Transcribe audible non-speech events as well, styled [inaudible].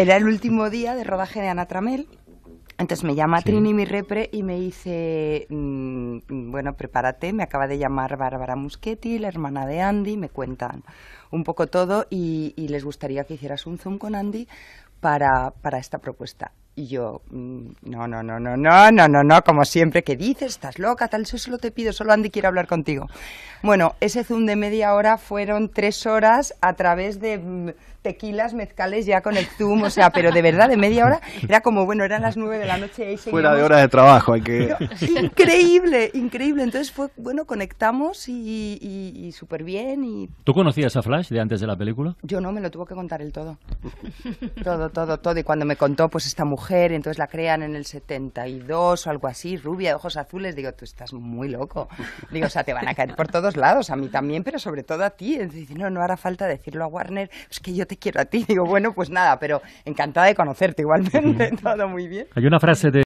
Era el último día de rodaje de Ana Tramel. Entonces me llama Trini, mi repre, y me dice, mm, mm, bueno, prepárate, me acaba de llamar Bárbara Muschetti, la hermana de Andy, me cuentan un poco todo y, les gustaría que hicieras un Zoom con Andy para esta propuesta. Y yo, mm, no, no, no, no, no, no, no, no, como siempre, que dices? Estás loca, tal, eso solo te pido, solo Andy quiere hablar contigo. Bueno, ese Zoom de media hora fueron tres horas a través de mm, tequilas, mezcales ya con el Zoom, o sea, pero de verdad, de media hora, era como, bueno, eran las nueve de la noche y Fuera de hora de trabajo, hay que... increíble, increíble. Entonces fue, bueno, conectamos y, súper bien y... ¿Tú conocías a Flash de antes de la película? Yo no, me lo tuvo que contar el todo. Todo, todo, todo. Y cuando me contó, pues esta mujer entonces la crean en el 72 o algo así, rubia, ojos azules. Digo, tú estás muy loco. Digo, o sea, te van a caer por todos lados, a mí también, pero sobre todo a ti. Entonces dice, no, no hará falta decirlo a Warner, es que yo te quiero a ti. Digo, bueno, pues nada, pero encantada de conocerte igualmente, [laughs] todo muy bien. Hay una frase de